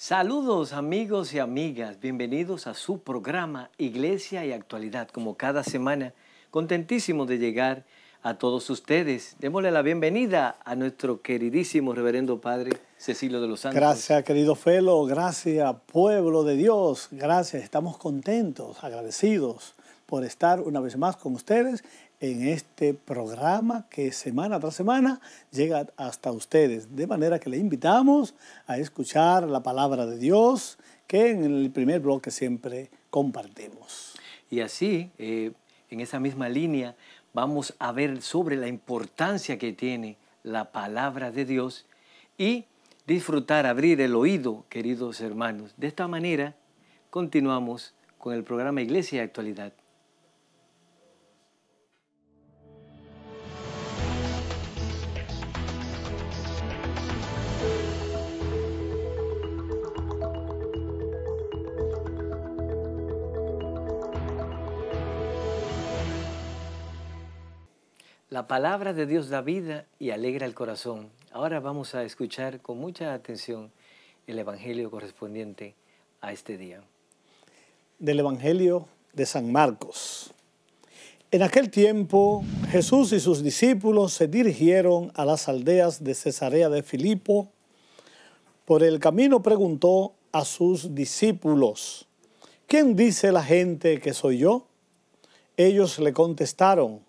Saludos amigos y amigas, bienvenidos a su programa Iglesia y Actualidad, como cada semana, contentísimo de llegar a todos ustedes. Démosle la bienvenida a nuestro queridísimo reverendo padre Cecilio de los Santos. Gracias, querido Felo, gracias, pueblo de Dios, gracias. Estamos contentos, agradecidos por estar una vez más con ustedes en este programa que semana tras semana llega hasta ustedes. De manera que le invitamos a escuchar la palabra de Dios que en el primer bloque siempre compartimos. Y así, eh, en esa misma línea, vamos a ver sobre la importancia que tiene la palabra de Dios y disfrutar, abrir el oído, queridos hermanos. De esta manera, continuamos con el programa Iglesia de Actualidad. La palabra de Dios da vida y alegra el corazón. Ahora vamos a escuchar con mucha atención el Evangelio correspondiente a este día. Del Evangelio de San Marcos. En aquel tiempo Jesús y sus discípulos se dirigieron a las aldeas de Cesarea de Filipo. Por el camino preguntó a sus discípulos, ¿quién dice la gente que soy yo? Ellos le contestaron,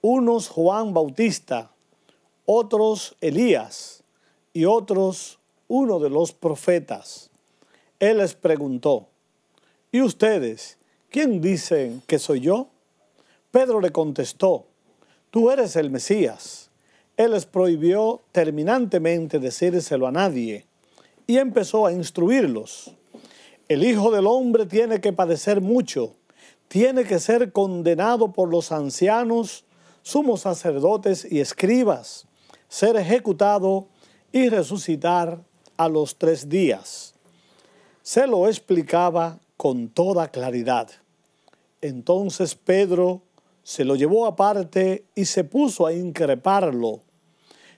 unos Juan Bautista, otros Elías y otros uno de los profetas. Él les preguntó, ¿y ustedes quién dicen que soy yo? Pedro le contestó, tú eres el Mesías. Él les prohibió terminantemente decírselo a nadie y empezó a instruirlos. El Hijo del Hombre tiene que padecer mucho, tiene que ser condenado por los ancianos, sumos sacerdotes y escribas, ser ejecutado y resucitar a los tres días. Se lo explicaba con toda claridad. Entonces Pedro se lo llevó aparte y se puso a increparlo.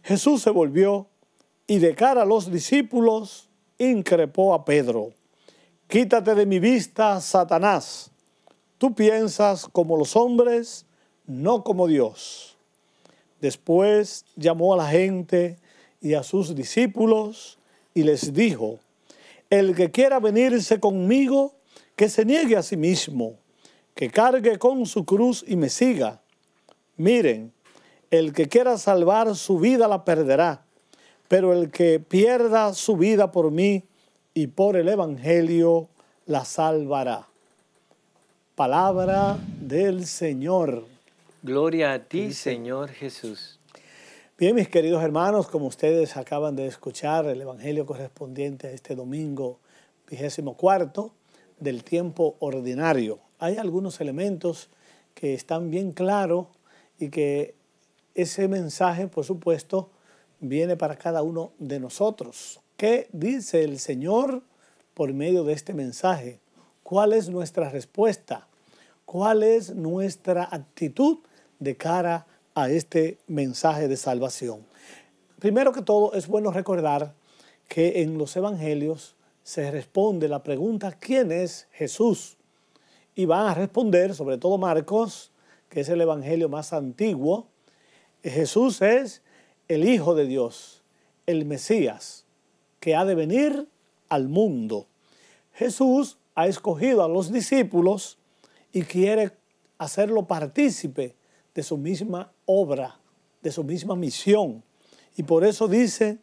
Jesús se volvió y de cara a los discípulos increpó a Pedro. Quítate de mi vista, Satanás. Tú piensas como los hombres, no como Dios. Después llamó a la gente y a sus discípulos y les dijo, el que quiera venirse conmigo, que se niegue a sí mismo, que cargue con su cruz y me siga. Miren, el que quiera salvar su vida la perderá, pero el que pierda su vida por mí y por el Evangelio la salvará. Palabra del Señor. Gloria a ti, Señor Jesús. Bien, mis queridos hermanos, como ustedes acaban de escuchar el Evangelio correspondiente a este domingo vigésimo cuarto del tiempo ordinario, hay algunos elementos que están bien claros y que ese mensaje, por supuesto, viene para cada uno de nosotros. ¿Qué dice el Señor por medio de este mensaje? ¿Cuál es nuestra respuesta? ¿Cuál es nuestra actitud de cara a este mensaje de salvación. Primero que todo, es bueno recordar que en los evangelios se responde la pregunta, ¿quién es Jesús? Y van a responder, sobre todo Marcos, que es el evangelio más antiguo, Jesús es el Hijo de Dios, el Mesías, que ha de venir al mundo. Jesús ha escogido a los discípulos y quiere hacerlo partícipe de su misma obra, de su misma misión. Y por eso dice,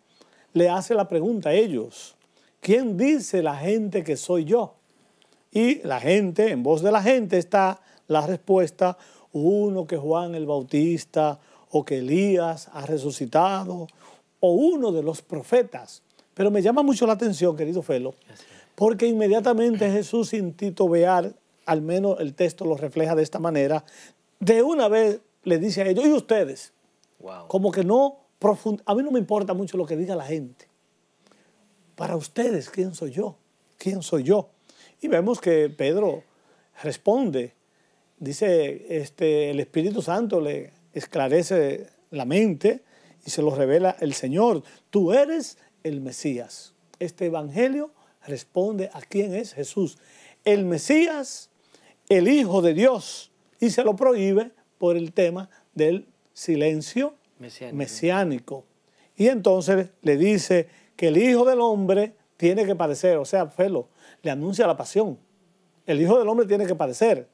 le hace la pregunta a ellos, ¿quién dice la gente que soy yo? Y la gente, en voz de la gente está la respuesta, uno que Juan el Bautista o que Elías ha resucitado o uno de los profetas. Pero me llama mucho la atención, querido Felo, porque inmediatamente Jesús sin titubear, al menos el texto lo refleja de esta manera, de una vez le dice a ellos, y ustedes, como que no profunda a mí no me importa mucho lo que diga la gente. Para ustedes, ¿quién soy yo? ¿Quién soy yo? Y vemos que Pedro responde, dice, este, el Espíritu Santo le esclarece la mente y se lo revela el Señor, tú eres el Mesías. Este Evangelio responde a quién es Jesús. El Mesías, el Hijo de Dios, y se lo prohíbe por el tema del silencio mesiánico. Y entonces le dice que el Hijo del Hombre tiene que padecer, o sea, Felo, le anuncia la pasión. El Hijo del Hombre tiene que padecer,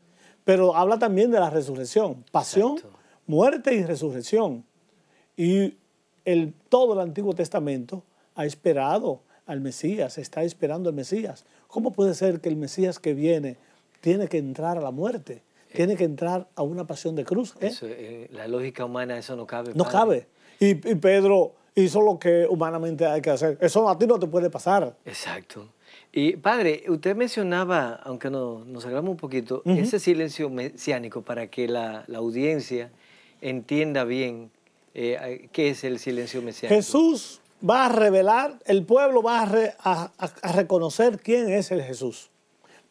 pero habla también de la resurrección, pasión, muerte y resurrección. Y el, todo el Antiguo Testamento ha esperado al Mesías, está esperando al Mesías. ¿Cómo puede ser que el Mesías que viene tiene que entrar a la muerte? Eh, Tiene que entrar a una pasión de cruz. ¿eh? Eso, eh, la lógica humana eso no cabe. No cabe. Y, Pedro hizo lo que humanamente hay que hacer. Eso a ti no te puede pasar. Exacto. Y padre, usted mencionaba, aunque nos hablamos un poquito, ese silencio mesiánico para que la, audiencia entienda bien eh, qué es el silencio mesiánico. Jesús va a revelar, el pueblo va a reconocer quién es el Jesús.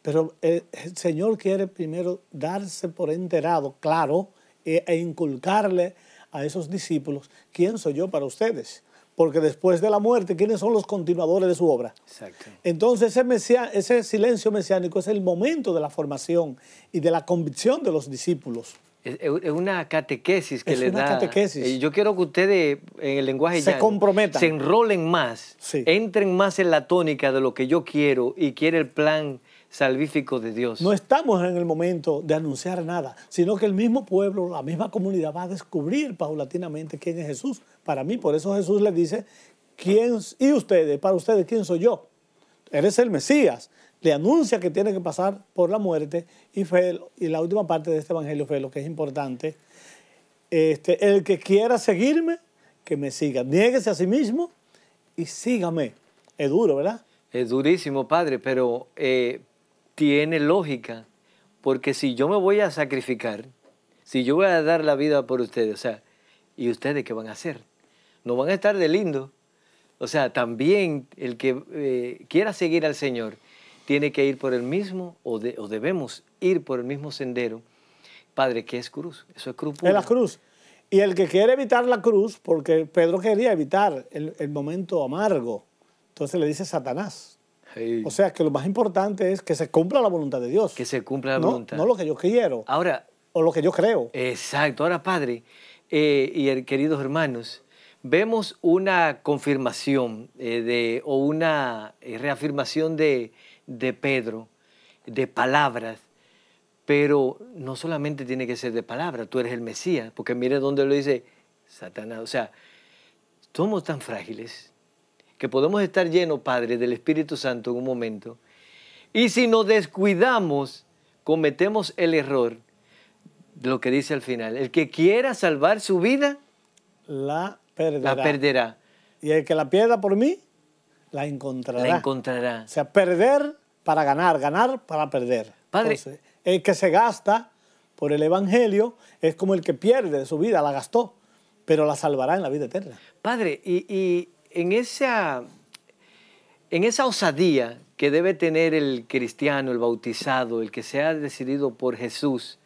Pero eh, el, Señor quiere primero darse por enterado, claro, e, e, inculcarle a esos discípulos quién soy yo para ustedes porque después de la muerte, ¿quiénes son los continuadores de su obra? Exacto. Entonces ese, ese, silencio mesiánico es el momento de la formación y de la convicción de los discípulos. Es, una catequesis que es una Catequesis. Eh, yo quiero que ustedes, en el lenguaje se comprometan. Se enrolen más, entren más en la tónica de lo que yo quiero y quiere el plan salvífico de Dios. No estamos en el momento de anunciar nada, sino que el mismo pueblo, la misma comunidad va a descubrir paulatinamente quién es Jesús. Para mí, por eso Jesús le dice, ¿quién, y ustedes, para ustedes, ¿quién soy yo? Eres el Mesías. Le anuncia que tiene que pasar por la muerte y, y la última parte de este evangelio fue lo que es importante. Este, el que quiera seguirme, que me siga. Niéguese a sí mismo y sígame. Es duro, ¿verdad? Es durísimo, padre, pero eh, tiene lógica, porque si yo me voy a sacrificar, si yo voy a dar la vida por ustedes, o sea, ¿y ustedes qué van a hacer? No van a estar de lindo. O sea, también el que eh, quiera seguir al Señor tiene que ir por el mismo, o, o, debemos ir por el mismo sendero, Padre, ¿qué es cruz. Eso es cruz. Pura. Es la cruz. Y el que quiere evitar la cruz, porque Pedro quería evitar el, el momento amargo, entonces le dice Satanás, o sea, que lo más importante es que se cumpla la voluntad de Dios. Que se cumpla la voluntad. No lo que yo quiero. Ahora. O lo que yo creo. Exacto. Ahora, Padre eh, y queridos hermanos, vemos una confirmación eh, de, o una eh, reafirmación de, de Pedro, de palabras, pero no solamente tiene que ser de palabras. tú eres el Mesías, porque mire dónde lo dice Satanás, o sea, somos tan frágiles, que podemos estar llenos, Padre, del Espíritu Santo en un momento. Y si nos descuidamos, cometemos el error de lo que dice al final. El que quiera salvar su vida, la perderá. Y el que la pierda por mí, la encontrará. La encontrará. O sea, perder para ganar, ganar para perder. Padre. el que se gasta por el Evangelio es como el que pierde su vida, la gastó, pero la salvará en la vida eterna. Padre, y en esa, en esa osadía que debe tener el cristiano, el bautizado, el que se ha decidido por Jesús,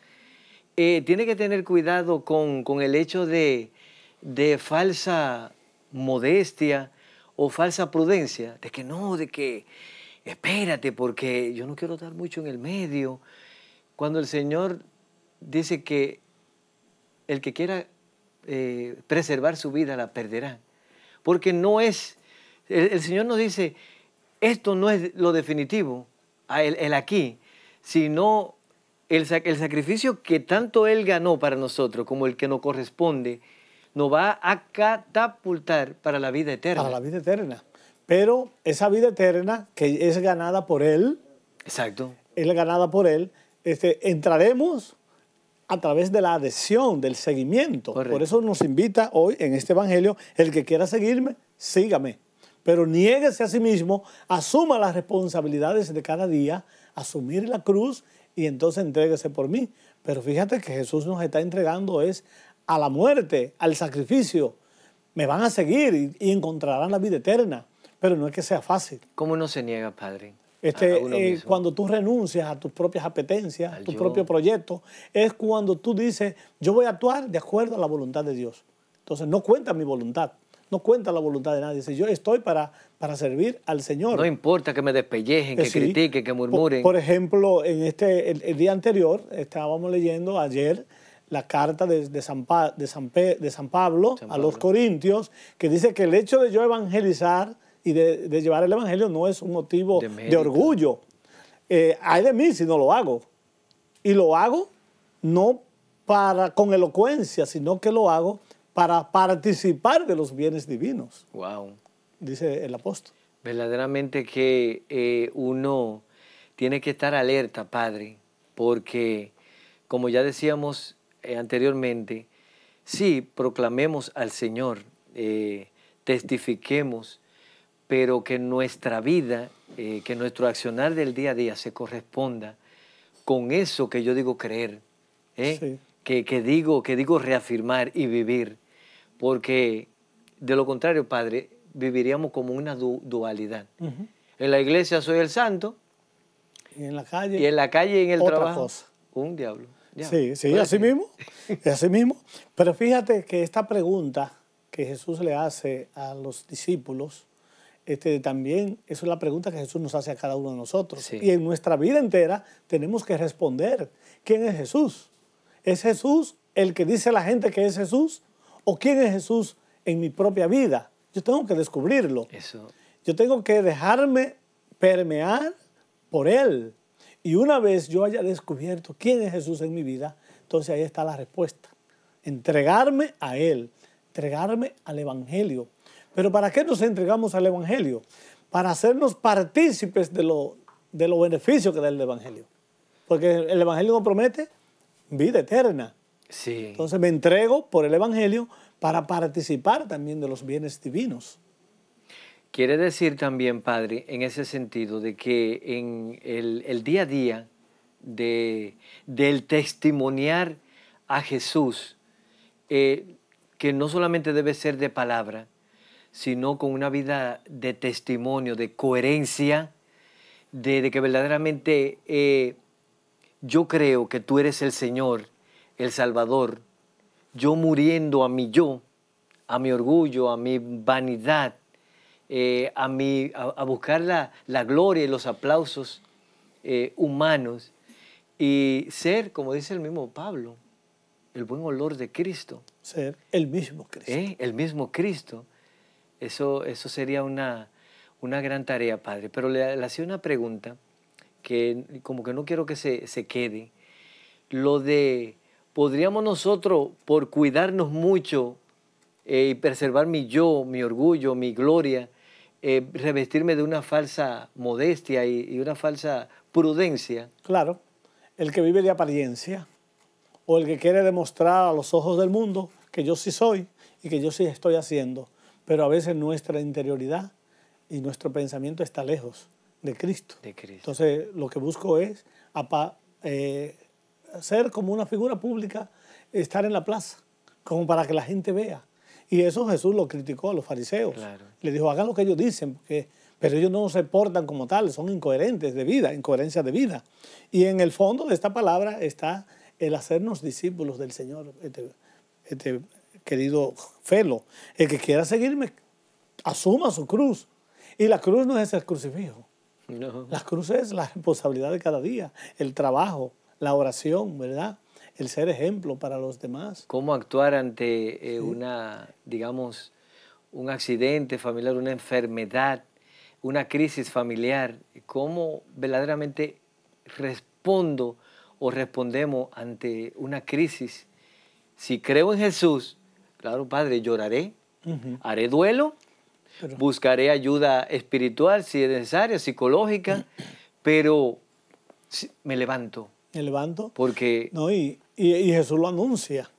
eh, tiene que tener cuidado con, el hecho de, falsa modestia o falsa prudencia, de que no, de que espérate porque yo no quiero dar mucho en el medio. Cuando el Señor dice que el que quiera eh, preservar su vida la perderá porque no es, el, Señor nos dice, esto no es lo definitivo, el, aquí, sino el, el, sacrificio que tanto Él ganó para nosotros como el que nos corresponde, nos va a catapultar para la vida eterna. Para la vida eterna. Pero esa vida eterna que es ganada por Él, Exacto. es ganada por Él, este, entraremos a través de la adhesión, del seguimiento. Por eso nos invita hoy en este Evangelio, el que quiera seguirme, sígame. Pero niéguese a sí mismo, asuma las responsabilidades de cada día, asumir la cruz y entonces entréguese por mí. Pero fíjate que Jesús nos está entregando es a la muerte, al sacrificio. Me van a seguir y encontrarán la vida eterna, pero no es que sea fácil. ¿Cómo no se niega, Padre? Este, eh, cuando tú renuncias a tus propias apetencias, a tu propio proyecto, es cuando tú dices, yo voy a actuar de acuerdo a la voluntad de Dios. Entonces no cuenta mi voluntad, no cuenta la voluntad de nadie. Si yo estoy para, para servir al Señor. No importa que me despellejen, eh, que critiquen, que murmuren. Por, ejemplo, en este, el, día anterior estábamos leyendo ayer la carta de, de, San, Pablo a los Corintios, que dice que el hecho de yo evangelizar y de, llevar el Evangelio no es un motivo de, orgullo. Eh, hay de mí si no lo hago. Y lo hago no para, con elocuencia, sino que lo hago para participar de los bienes divinos. Wow. Dice el apóstol. Verdaderamente que eh, uno tiene que estar alerta, Padre, porque como ya decíamos eh, anteriormente, si proclamemos al Señor, testifiquemos, pero que nuestra vida, eh, que nuestro accionar del día a día se corresponda con eso que yo digo creer, ¿eh? que, digo, que digo reafirmar y vivir, porque de lo contrario, Padre, viviríamos como una dualidad. En la iglesia soy el santo. Y en la calle. Y en la calle en el trabajo. Un diablo. Sí, sí, así así mismo. Pero fíjate que esta pregunta que Jesús le hace a los discípulos este, también es la pregunta que Jesús nos hace a cada uno de nosotros. Y en nuestra vida entera tenemos que responder, ¿quién es Jesús? ¿Es Jesús el que dice a la gente que es Jesús? ¿O quién es Jesús en mi propia vida? Yo tengo que descubrirlo. Yo tengo que dejarme permear por Él. Y una vez yo haya descubierto quién es Jesús en mi vida, entonces ahí está la respuesta. Entregarme a Él, entregarme al Evangelio, pero ¿para qué nos entregamos al Evangelio? Para hacernos partícipes de, lo, de los beneficios que da el Evangelio. Porque el Evangelio nos promete vida eterna. Sí. Entonces me entrego por el Evangelio para participar también de los bienes divinos. Quiere decir también, Padre, en ese sentido, de que en el, día a día del testimoniar a Jesús, eh, que no solamente debe ser de palabra, sino con una vida de testimonio, de coherencia, de, que verdaderamente eh, yo creo que tú eres el Señor, el Salvador, yo muriendo a mi yo, a mi orgullo, a mi vanidad, eh, a, a, buscar la, gloria y los aplausos eh, humanos y ser, como dice el mismo Pablo, el buen olor de Cristo. Ser el mismo Cristo. el mismo Cristo. Eso, sería una, gran tarea, Padre. Pero le, hacía una pregunta que como que no quiero que se, quede. Lo de, ¿podríamos nosotros, por cuidarnos mucho eh, y preservar mi yo, mi orgullo, mi gloria, eh, revestirme de una falsa modestia y, y una falsa prudencia? Claro, el que vive de apariencia o el que quiere demostrar a los ojos del mundo que yo sí soy y que yo sí estoy haciendo pero a veces nuestra interioridad y nuestro pensamiento está lejos de Cristo. De Entonces, lo que busco es eh, ser como una figura pública, estar en la plaza, como para que la gente vea. Y eso Jesús lo criticó a los fariseos. Le dijo, hagan lo que ellos dicen, porque, pero ellos no se portan como tales, son incoherentes de vida, incoherencia de vida. Y en el fondo de esta palabra está el hacernos discípulos del Señor. Este, este, querido Felo, el que quiera seguirme, asuma su cruz. Y la cruz no es el crucifijo. La cruz es la responsabilidad de cada día, el trabajo, la oración, ¿verdad? El ser ejemplo para los demás. ¿Cómo actuar ante eh, una, digamos, un accidente familiar, una enfermedad, una crisis familiar? ¿Cómo verdaderamente respondo o respondemos ante una crisis? Si creo en Jesús, Claro, Padre, lloraré, haré duelo, buscaré ayuda espiritual si es necesaria, psicológica, pero me levanto. Me levanto. Porque... No, y, y, Jesús lo anuncia.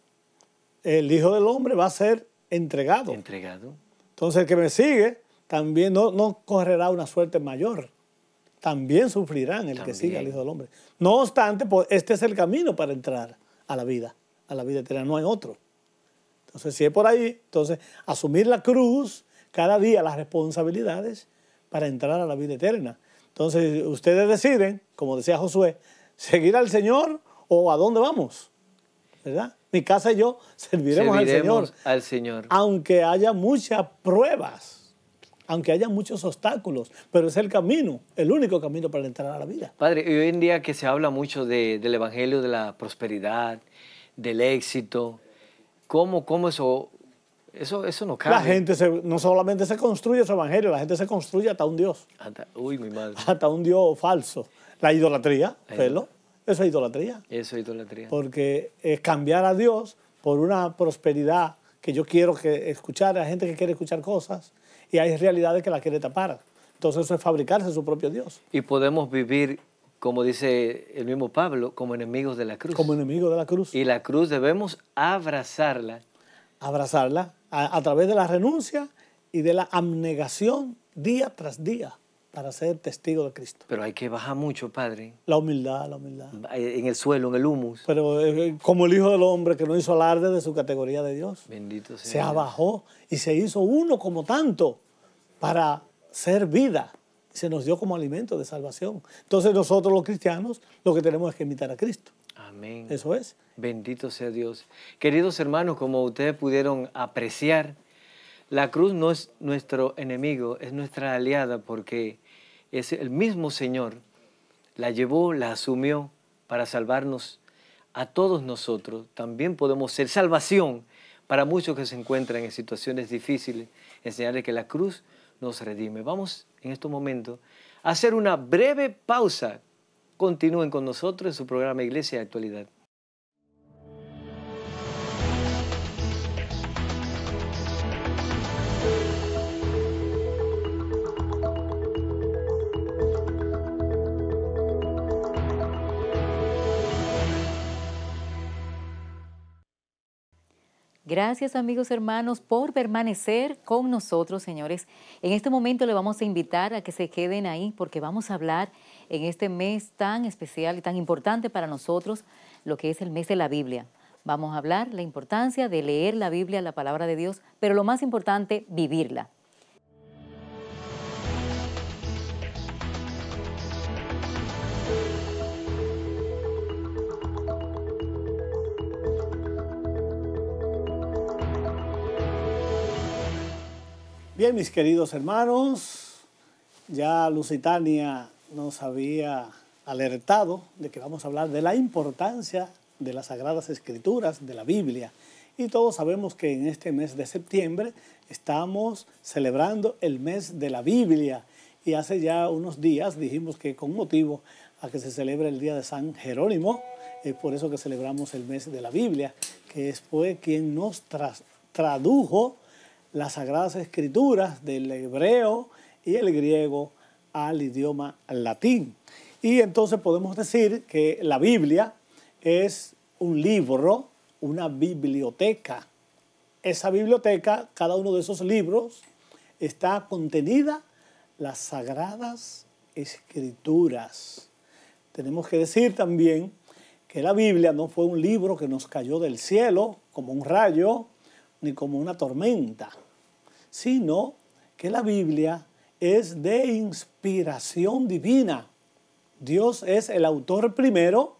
El Hijo del Hombre va a ser entregado. Entregado. Entonces el que me sigue también no, correrá una suerte mayor. También sufrirán el que siga al Hijo del Hombre. No obstante, pues, este es el camino para entrar a la vida, a la vida eterna. No hay otro. Entonces, si es por ahí, entonces asumir la cruz cada día, las responsabilidades para entrar a la vida eterna. Entonces, ustedes deciden, como decía Josué, seguir al Señor o a dónde vamos, ¿verdad? Mi casa y yo serviremos, al, Señor, al Señor. Aunque haya muchas pruebas aunque haya muchos obstáculos, pero es el camino, el único camino para entrar a la vida. Padre, hoy en día que se habla mucho del Evangelio de la prosperidad, del éxito, ¿Cómo, cómo eso, eso, eso no cambia. La gente no solamente se construye su evangelio, la gente se construye hasta un Dios. Hasta, uy, mi madre. Hasta un Dios falso. La idolatría, Felo, eso es idolatría. Eso es idolatría. Porque es cambiar a Dios por una prosperidad que yo quiero que escuchar, hay gente que quiere escuchar cosas y hay realidades que la quiere tapar. Entonces eso es fabricarse su propio Dios. Y podemos vivir como dice el mismo Pablo, como enemigos de la cruz. Como enemigos de la cruz. Y la cruz debemos abrazarla. Abrazarla a, través de la renuncia y de la abnegación día tras día para ser testigo de Cristo. Pero hay que bajar mucho, Padre. La humildad, la humildad. En el suelo, en el humus. Pero eh, eh, como el Hijo del Hombre que no hizo alarde de su categoría de Dios. Bendito sea. Se abajó y se hizo uno como tanto para ser vida se nos dio como alimento de salvación. Entonces nosotros los cristianos lo que tenemos es que imitar a Cristo. Amén. Eso es. Bendito sea Dios. Queridos hermanos, como ustedes pudieron apreciar, la cruz no es nuestro enemigo, es nuestra aliada porque es el mismo Señor. La llevó, la asumió para salvarnos a todos nosotros. También podemos ser salvación para muchos que se encuentran en situaciones difíciles. Enseñarles que la cruz nos redime. Vamos en estos momentos a hacer una breve pausa. Continúen con nosotros en su programa Iglesia de Actualidad. Gracias amigos hermanos por permanecer con nosotros, señores. En este momento le vamos a invitar a que se queden ahí porque vamos a hablar en este mes tan especial y tan importante para nosotros, lo que es el mes de la Biblia. Vamos a hablar la importancia de leer la Biblia, la palabra de Dios, pero lo más importante, vivirla. Bien, mis queridos hermanos, ya Lusitania nos había alertado de que vamos a hablar de la importancia de las Sagradas Escrituras, de la Biblia. Y todos sabemos que en este mes de septiembre estamos celebrando el mes de la Biblia. Y hace ya unos días dijimos que con motivo a que se celebre el Día de San Jerónimo, es por eso que celebramos el mes de la Biblia, que fue quien nos tradujo las sagradas escrituras del hebreo y el griego al idioma latín. Y entonces podemos decir que la Biblia es un libro, una biblioteca. Esa biblioteca, cada uno de esos libros, está contenida las sagradas escrituras. Tenemos que decir también que la Biblia no fue un libro que nos cayó del cielo como un rayo, ni como una tormenta, sino que la Biblia es de inspiración divina. Dios es el autor primero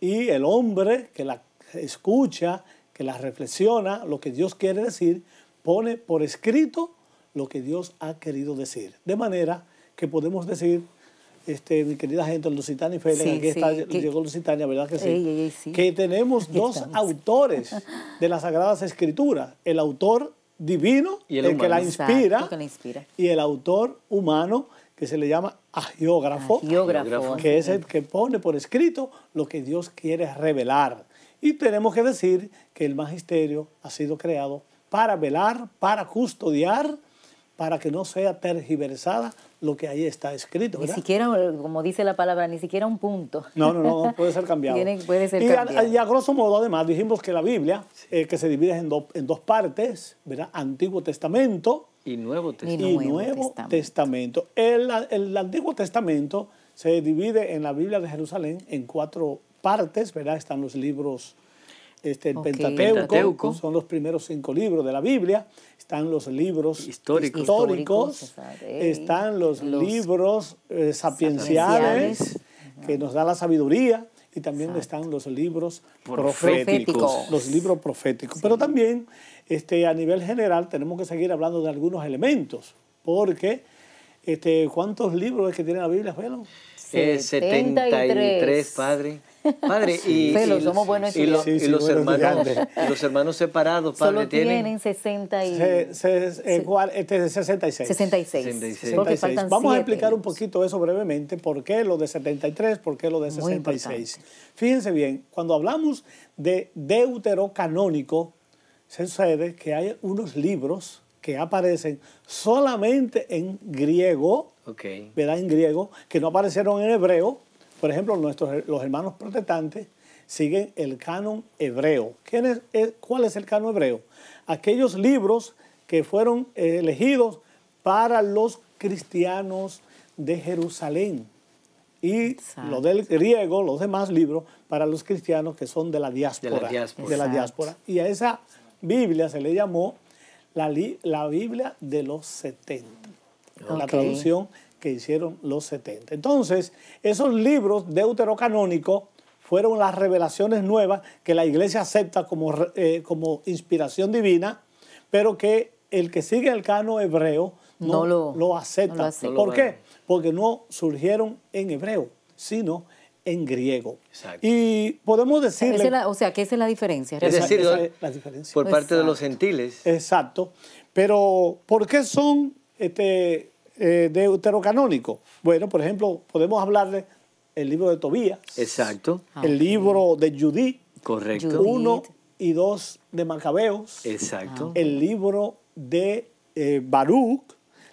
y el hombre que la escucha, que la reflexiona, lo que Dios quiere decir, pone por escrito lo que Dios ha querido decir. De manera que podemos decir este, mi querida gente Lusitania y Félix, aquí está, que, llegó Lusitania, ¿verdad que sí? Que tenemos dos autores de las Sagradas Escrituras, el autor divino, el, que, la inspira, y el autor humano, que se le llama agiógrafo, que es el que pone por escrito lo que Dios quiere revelar. Y tenemos que decir que el magisterio ha sido creado para velar, para custodiar, para que no sea tergiversada lo que ahí está escrito. ¿verdad? Ni siquiera, como dice la palabra, ni siquiera un punto. No, no, no, puede ser cambiado. y, A, grosso modo, además, dijimos que la Biblia, eh, que se divide en, en dos partes, ¿verdad? Antiguo Testamento y Nuevo Testamento. Nuevo, Testamento. El, el Antiguo Testamento se divide en la Biblia de Jerusalén en cuatro partes, ¿verdad? Están los libros este, el Pentateuco, son los primeros cinco libros de la Biblia, están los libros históricos, están los, libros eh, sapienciales, que nos da la sabiduría, y también están los libros proféticos, Los libros proféticos. Pero también este, a nivel general tenemos que seguir hablando de algunos elementos, porque este, ¿cuántos libros es que tiene la Biblia, Juan? Eh, 73, padre. Padre, y, los, somos buenos y, y los hermanos, separados, padre, Solo tienen, en este, 66. 66. 66. Vamos a explicar un poquito eso brevemente, por qué lo de 73, por qué lo de 66. Fíjense bien, cuando hablamos de deuterocanónico, se sucede que hay unos libros que aparecen solamente en griego, ¿verdad? En griego, que no aparecieron en hebreo, por ejemplo, nuestros, los hermanos protestantes siguen el canon hebreo. Eh, ¿Cuál es el canon hebreo? Aquellos libros que fueron eh, elegidos para los cristianos de Jerusalén y lo del griego, los demás libros, para los cristianos que son de la diáspora. De la diáspora. Y a esa Biblia se le llamó la, Biblia de los 70, la traducción que hicieron los 70. Entonces, esos libros deuterocanónicos fueron las revelaciones nuevas que la iglesia acepta como, eh, como inspiración divina, pero que el que sigue el cano hebreo no, lo, acepta. ¿Por qué? Porque no surgieron en hebreo, sino en griego. Y podemos decir. o sea, que esa es la diferencia. Es decir, por parte de los gentiles. Exacto. Pero, ¿por qué son este, eh, deuterocanónico. Bueno, por ejemplo, podemos hablar del el libro de Tobías. Exacto. Ah, el libro de Judí. Correcto. Uno y dos de Macabeos. Exacto. Ah, el libro de eh, Baruch.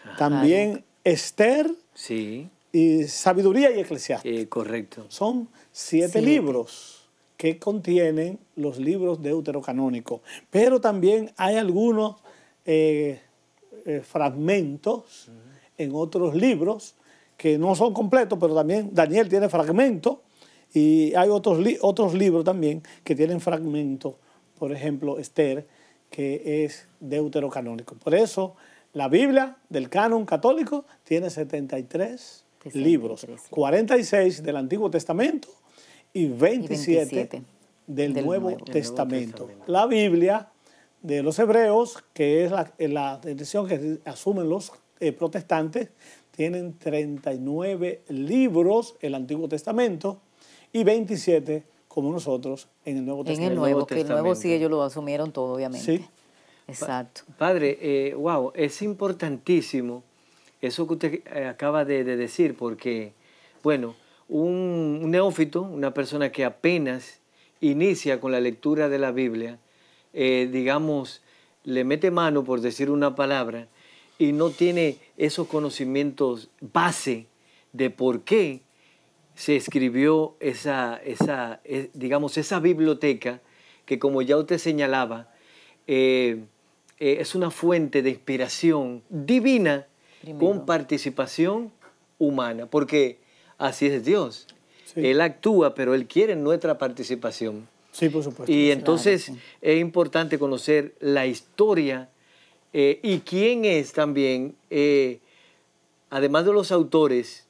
Ah, también Esther. Sí. Y Sabiduría y Eclesiastes. Eh, correcto. Son siete libros que contienen los libros deuterocanónicos. Pero también hay algunos eh, fragmentos en otros libros que no son completos, pero también Daniel tiene fragmentos y hay otros, otros libros también que tienen fragmentos, por ejemplo, Esther, que es deuterocanónico. Por eso la Biblia del canon católico tiene 73, libros, 46 del Antiguo Testamento y 27, del, Nuevo, Testamento. la Biblia de los hebreos, que es la, decisión que asumen los eh, protestantes tienen 39 libros, el Antiguo Testamento, y 27 como nosotros en el Nuevo Testamento. En el Nuevo, que el Nuevo sí ellos lo asumieron todo, obviamente. Sí. Exacto. padre, wow, eh, es importantísimo eso que usted eh, acaba de, decir, porque, bueno, un, neófito, una persona que apenas inicia con la lectura de la Biblia, digamos, le mete mano, por decir una palabra, y no tiene esos conocimientos base de por qué se escribió esa, esa eh, digamos, esa biblioteca que como ya usted señalaba, eh, eh, es una fuente de inspiración divina con participación humana, porque así es Dios. Él actúa, pero Él quiere nuestra participación. Sí, por supuesto. Y entonces es importante conocer la historia eh, y quién es también, eh, además de los autores,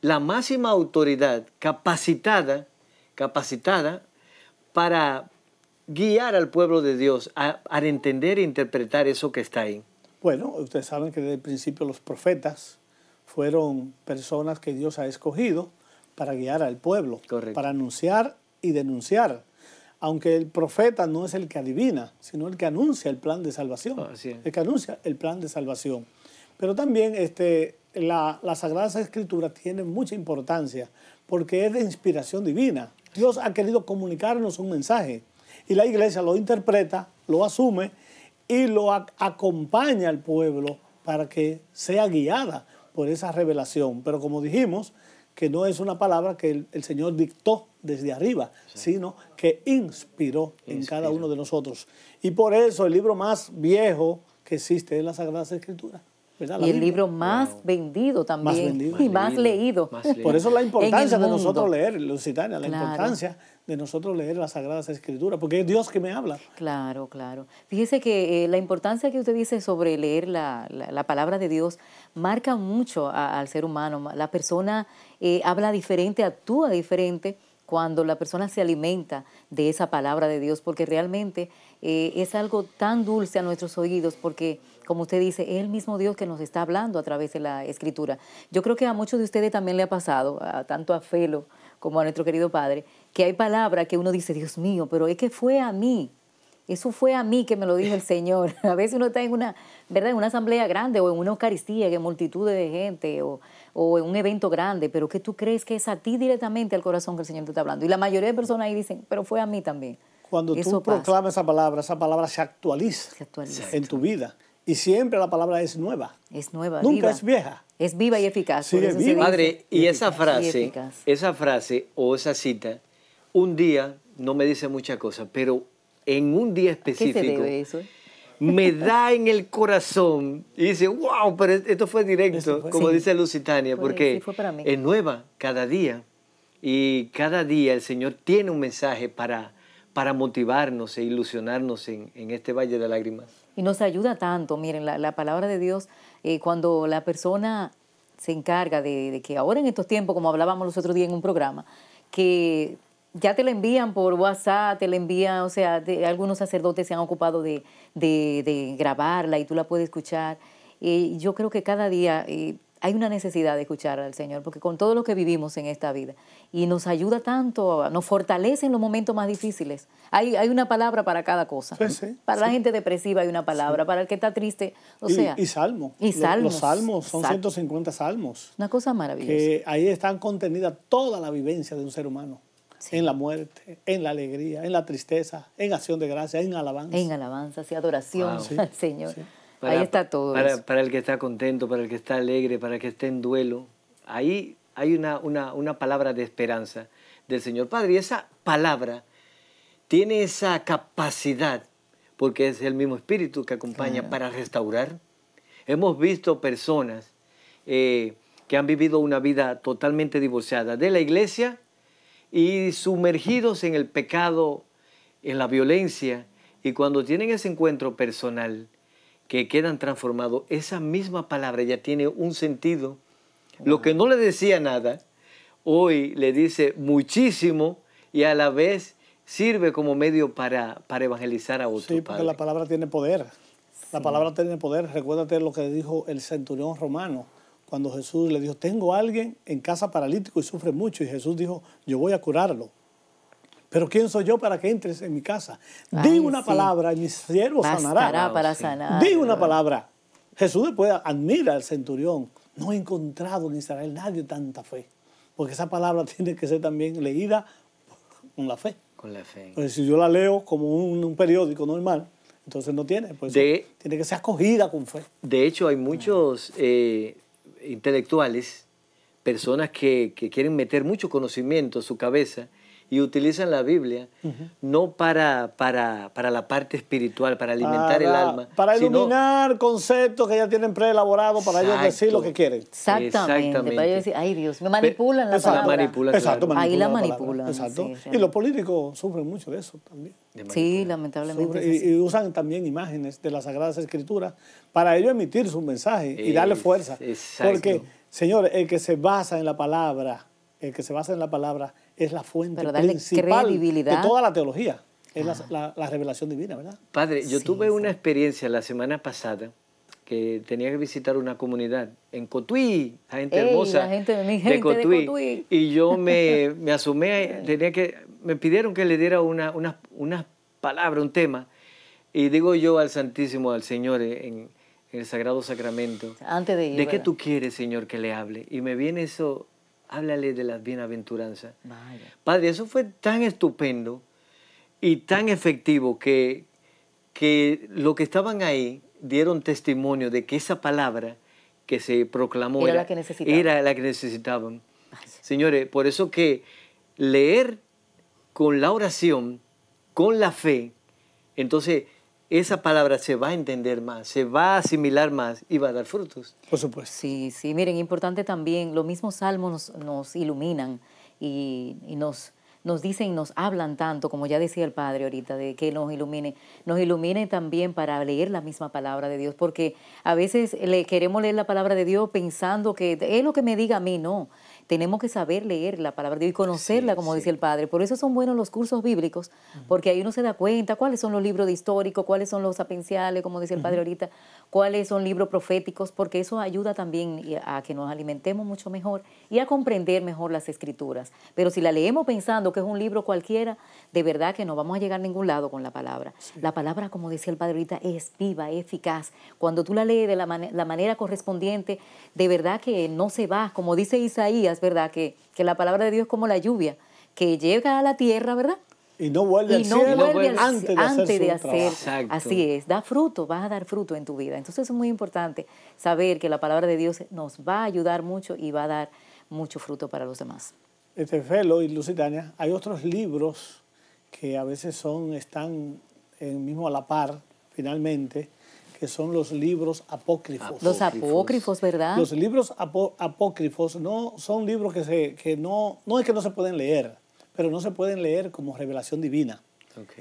la máxima autoridad capacitada, capacitada para guiar al pueblo de Dios a, entender e interpretar eso que está ahí. Bueno, ustedes saben que desde el principio los profetas fueron personas que Dios ha escogido para guiar al pueblo, para anunciar y denunciar aunque el profeta no es el que adivina, sino el que anuncia el plan de salvación. El que anuncia el plan de salvación. Pero también este, la, Sagrada Escritura tiene mucha importancia porque es de inspiración divina. Dios ha querido comunicarnos un mensaje y la iglesia lo interpreta, lo asume y lo acompaña al pueblo para que sea guiada por esa revelación. Pero como dijimos, que no es una palabra que el, Señor dictó desde arriba, sino que inspiró en cada uno de nosotros. Y por eso el libro más viejo que existe es la Sagrada Escritura. Y el libro más vendido también. Y más, leído. Por eso la importancia de nosotros leer, Lusitania, la importancia de nosotros leer las Sagradas Escrituras, porque es Dios que me habla. Claro, claro. Fíjese que eh, la importancia que usted dice sobre leer la, palabra de Dios marca mucho al ser humano. La persona eh, habla diferente, actúa diferente cuando la persona se alimenta de esa palabra de Dios, porque realmente eh, es algo tan dulce a nuestros oídos, porque como usted dice, es el mismo Dios que nos está hablando a través de la escritura. Yo creo que a muchos de ustedes también le ha pasado, tanto a Felo como a nuestro querido Padre, que hay palabras que uno dice, Dios mío, pero es que fue a mí. Eso fue a mí que me lo dijo el Señor. A veces uno está en una, ¿verdad? en una asamblea grande o en una Eucaristía, que multitud de gente o, en un evento grande, pero que tú crees que es a ti directamente al corazón que el Señor te está hablando. Y la mayoría de personas ahí dicen, pero fue a mí también. Cuando tú proclamas esa palabra, esa palabra se actualiza, en tu vida. Y siempre la palabra es nueva. Es nueva. Nunca es vieja. Es viva y eficaz. Sí, Madre, y, esa frase, y esa frase o esa cita un día no me dice muchas cosas, pero en un día específico. Me da en el corazón y dice, wow, pero e-, esto fue directo, como dice Lusitania, porque es nueva cada día y cada día el Señor tiene un mensaje para, para motivarnos e ilusionarnos en, este valle de lágrimas. Y nos ayuda tanto, miren, la, palabra de Dios, eh, cuando la persona se encarga de, de que ahora en estos tiempos, como hablábamos los otros días en un programa, que ya te la envían por WhatsApp, te la envían, o sea, algunos sacerdotes se han ocupado de, grabarla y tú la puedes escuchar. Y yo creo que cada día eh, hay una necesidad de escuchar al Señor, porque con todo lo que vivimos en esta vida, y nos ayuda tanto, nos fortalece en los momentos más difíciles. Hay, una palabra para cada cosa. para la gente depresiva hay una palabra, para el que está triste, o sea... Y salmo. Y salmos. Los, salmos, son 150 salmos. Una cosa maravillosa. ahí están contenida toda la vivencia de un ser humano. En la muerte, en la alegría, en la tristeza, en acción de gracia, en alabanza. En alabanza, y adoración al Señor. ahí está todo. Para, el que está contento, para el que está alegre, para el que está en duelo, ahí hay una, una, palabra de esperanza del Señor Padre. Y esa palabra tiene esa capacidad, porque es el mismo Espíritu que acompaña para restaurar. Hemos visto personas eh, que han vivido una vida totalmente divorciada de la iglesia y sumergidos en el pecado, en la violencia, y cuando tienen ese encuentro personal, que quedan transformados, esa misma palabra ya tiene un sentido. Lo que no le decía nada, hoy le dice muchísimo y a la vez sirve como medio para, para evangelizar a otros. Sí, porque la palabra tiene poder. La palabra tiene poder. Recuérdate lo que dijo el centurión romano cuando Jesús le dijo, tengo a alguien en casa paralítico y sufre mucho, y Jesús dijo, yo voy a curarlo. Pero ¿quién soy yo para que entres en mi casa? Ay, una palabra y mi siervo sanará. para sanar. Di una palabra. Jesús después admira al centurión. No he encontrado en Israel nadie tanta fe. Porque esa palabra tiene que ser también leída con la fe. Con la fe. Pues si yo la leo como un, periódico normal, entonces no tiene. Pues tiene que ser acogida con fe. De hecho, hay muchos eh, intelectuales, personas que, que quieren meter mucho conocimiento a su cabeza y utilizan la Biblia no para, para, la parte espiritual, para alimentar el alma. Para iluminar conceptos que ya tienen preelaborados para ellos decir lo que quieren. Exactamente. Para ellos decir, ay Dios, me manipulan la palabra. Exacto, Ahí la, manipulan. Exacto. y los políticos sufren mucho de eso también. sí, lamentablemente. Y, usan también imágenes de las Sagradas Escrituras para ellos emitir su mensaje y darle fuerza. Porque, señores, el que se basa en la palabra, el que se basa en la palabra es la fuente principal de toda la teología. Es ah. la, revelación divina, ¿verdad? Padre, yo tuve una experiencia la semana pasada que tenía que visitar una comunidad en Cotuí, la gente hermosa de, Cotuí, Y yo me, me asumé, tenía que, me pidieron que le diera unas una, palabras, un tema. Y digo yo al Santísimo, al Señor, en, el Sagrado Sacramento. Antes de ir, ¿De qué tú quieres, Señor, que le hable? Y me viene eso háblale de las bienaventuranzas. Padre, eso fue tan estupendo y tan efectivo que, que los que estaban ahí dieron testimonio de que esa palabra que se proclamó era, la que necesitaban. Señores, por eso que leer con la oración, con la fe, entonces esa palabra se va a entender más, se va a asimilar más y va a dar frutos. Por supuesto. Sí, sí, miren, importante también, los mismos salmos nos, iluminan y, nos, nos dicen, nos hablan tanto, como ya decía el Padre ahorita, de que nos ilumine, nos ilumine también para leer la misma palabra de Dios, porque a veces le queremos leer la palabra de Dios pensando que es lo que me diga a mí, no tenemos que saber leer la palabra de Dios y conocerla, como dice el Padre. Por eso son buenos los cursos bíblicos, porque ahí uno se da cuenta cuáles son los libros de histórico, cuáles son los apenciales, como dice el Padre ahorita, cuáles son libros proféticos, porque eso ayuda también a que nos alimentemos mucho mejor y a comprender mejor las escrituras. Pero si la leemos pensando que es un libro cualquiera, de verdad que no vamos a llegar a ningún lado con la palabra. La palabra, como decía el Padre ahorita, es viva, es eficaz. Cuando tú la lees de la manera correspondiente, de verdad que no se va. Como dice Isaías, ¿verdad? Que, la palabra de Dios como la lluvia, que llega a la tierra, ¿verdad? Y no vuelve, antes de hacer. así es, da fruto, va a dar fruto en tu vida. Entonces es muy importante saber que la palabra de Dios nos va a ayudar mucho y va a dar mucho fruto para los demás. Este Felo y Lusitania, hay otros libros que a veces son, están en mismo a la par, finalmente, que son los libros apócrifos. Los apócrifos, ¿verdad? Los libros apócrifos no son libros que, se, que no, no es que no se pueden leer, pero no se pueden leer como revelación divina.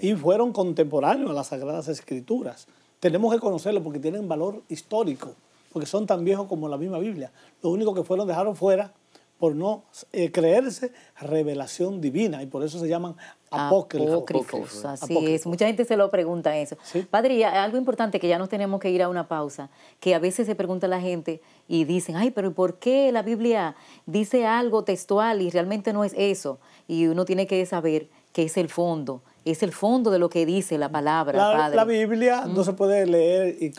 Y fueron contemporáneos a las Sagradas Escrituras. Tenemos que conocerlos porque tienen valor histórico, porque son tan viejos como la misma Biblia. Lo único que fueron dejaron fuera por no eh, creerse revelación divina y por eso se llaman Apócrifo, es. Mucha gente se lo pregunta eso. Padre, algo importante que ya nos tenemos que ir a una pausa, que a veces se pregunta la gente y dicen, ay, pero ¿por qué la Biblia dice algo textual y realmente no es eso? Y uno tiene que saber qué es el fondo, es el fondo de lo que dice la palabra. La, padre. la Biblia no se puede leer y,